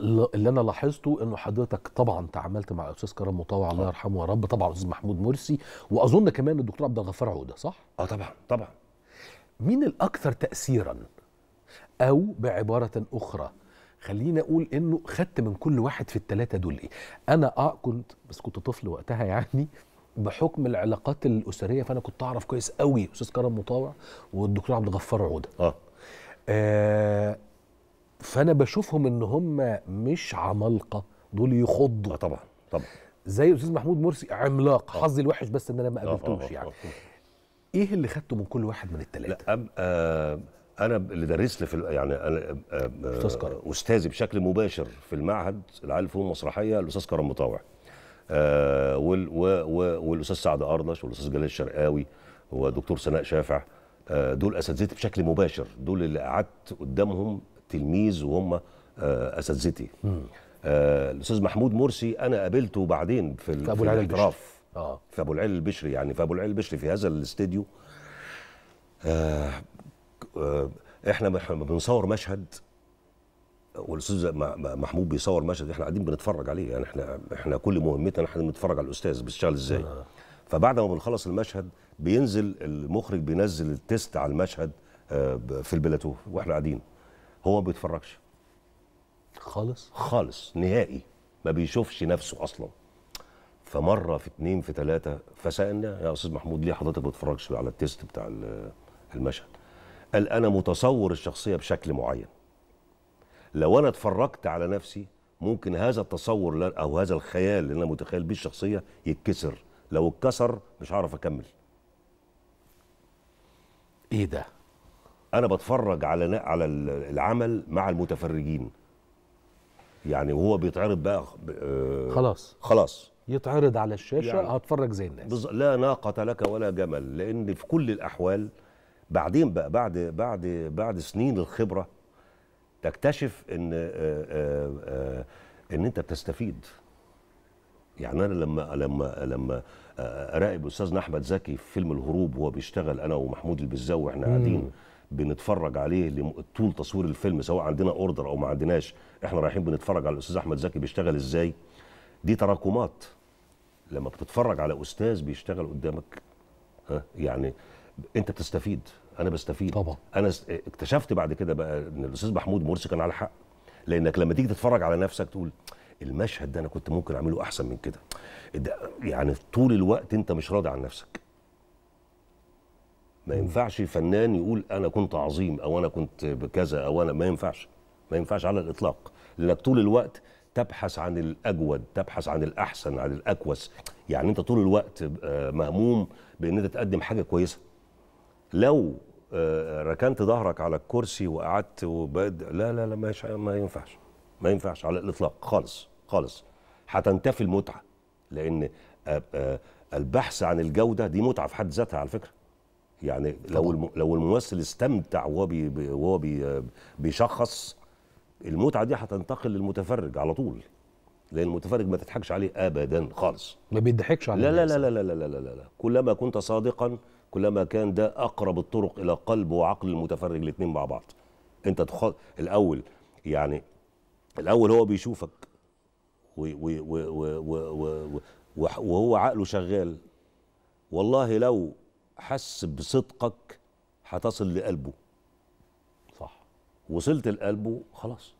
اللي انا لاحظته انه حضرتك طبعا تعاملت مع الاستاذ كرم مطاوع الله آه. يرحمه يا رب طبعا الاستاذ محمود مرسي واظن كمان الدكتور عبد الغفار عوده صح؟ اه طبعا طبعا مين الاكثر تاثيرا او بعباره اخرى خلينا اقول انه خدت من كل واحد في الثلاثه دول ايه انا اه كنت بس كنت طفل وقتها يعني بحكم العلاقات الاسريه فانا كنت اعرف كويس قوي استاذ كرم مطاوع والدكتور عبد الغفار عوده اه, آه فانا بشوفهم ان هم مش عمالقه دول يخضوا طبعا طبعا زي استاذ محمود مرسي عملاق آه. حظي الوحش بس ان انا ما آه، آه، قابلتوش يعني ايه اللي خدته من كل واحد من الثلاثه لا أب... آه انا اللي درس لي في يعني انا استاذ كرم استاذي بشكل مباشر في المعهد العالي للفنون المسرحيه الاستاذ كرم مطاوع آه والاستاذ سعد ارنش والاستاذ جلال الشرقاوي ودكتور سناء شافع دول اساتذتي بشكل مباشر دول اللي قعدت قدامهم تلميذ وهم آه، اساتذتي آه، الاستاذ محمود مرسي انا قابلته بعدين في, في ابو العلي البشري اه في ابو العلي البشري يعني في ابو العلي البشري في هذا الاستديو آه، احنا بنصور مشهد والاستاذ محمود بيصور مشهد احنا قاعدين بنتفرج عليه يعني احنا احنا كل مهمتنا احنا بنتفرج على الاستاذ بيشتغل ازاي آه. فبعد ما بنخلص المشهد بينزل المخرج بينزل التيست على المشهد في البلاتو واحنا قاعدين هو ما بيتفرجش خالص خالص نهائي ما بيشوفش نفسه اصلا فمره في اتنين في ثلاثه فسالنا يا استاذ محمود ليه حضرتك ما بتتفرجش على التيست بتاع المشهد قال انا متصور الشخصيه بشكل معين لو انا اتفرجت على نفسي ممكن هذا التصور او هذا الخيال اللي انا متخيل بيه الشخصيه يتكسر لو اتكسر مش هعرف اكمل ايه ده انا بتفرج على على العمل مع المتفرجين يعني وهو بيتعرض بقى آه خلاص خلاص يتعرض على الشاشه يعني هتفرج زي الناس بز... لا ناقه لك ولا جمل لان في كل الاحوال بعدين بقى بعد بعد بعد سنين الخبره تكتشف ان آآ آه، آآ آه، آه، ان انت بتستفيد يعني انا لما لما لما اراقب استاذنا احمد زكي في فيلم الهروب وهو بيشتغل انا ومحمود البزاوي واحنا قاعدين بنتفرج عليه طول تصوير الفيلم سواء عندنا اوردر او ما عندناش احنا رايحين بنتفرج على الاستاذ احمد زكي بيشتغل ازاي دي تراكمات لما بتتفرج على استاذ بيشتغل قدامك ها يعني انت بتستفيد انا بستفيد طبعا انا اكتشفت بعد كده بقى ان الاستاذ محمود مرسي كان على حق لانك لما تيجي تتفرج على نفسك تقول المشهد ده انا كنت ممكن اعمله احسن من كده يعني طول الوقت انت مش راضي عن نفسك ما ينفعش فنان يقول انا كنت عظيم او انا كنت بكذا او انا ما ينفعش ما ينفعش على الاطلاق لانك طول الوقت تبحث عن الاجود تبحث عن الاحسن عن الاكوس يعني انت طول الوقت آه، مهموم بان انت تقدم حاجه كويسه لو آه، ركنت ظهرك على الكرسي وقعدت وبد... لا لا لا مش ما ينفعش ما ينفعش على الاطلاق خالص خالص هتنتفي المتعه لان آه، البحث عن الجوده دي متعه في حد ذاتها على فكره يعني لو لو الممثل استمتع وهو وهو بيشخص المتعه دي هتنتقل للمتفرج على طول لان المتفرج ما تضحكش عليه ابدا خالص ما بيضحكش عليه لا لا لا لا لا لا لا لا كلما كنت صادقا كلما كان ده اقرب الطرق الى قلب وعقل المتفرج الاثنين مع بعض انت تخل... الاول يعني الاول هو بيشوفك و... و... و... و... و... وهو عقله شغال والله لو حس بصدقك هتصل لقلبه صح وصلت لقلبه خلاص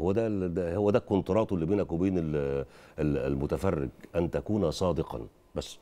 هو ده هو ده الكونتراتو اللي بينك وبين المتفرج ان تكون صادقا بس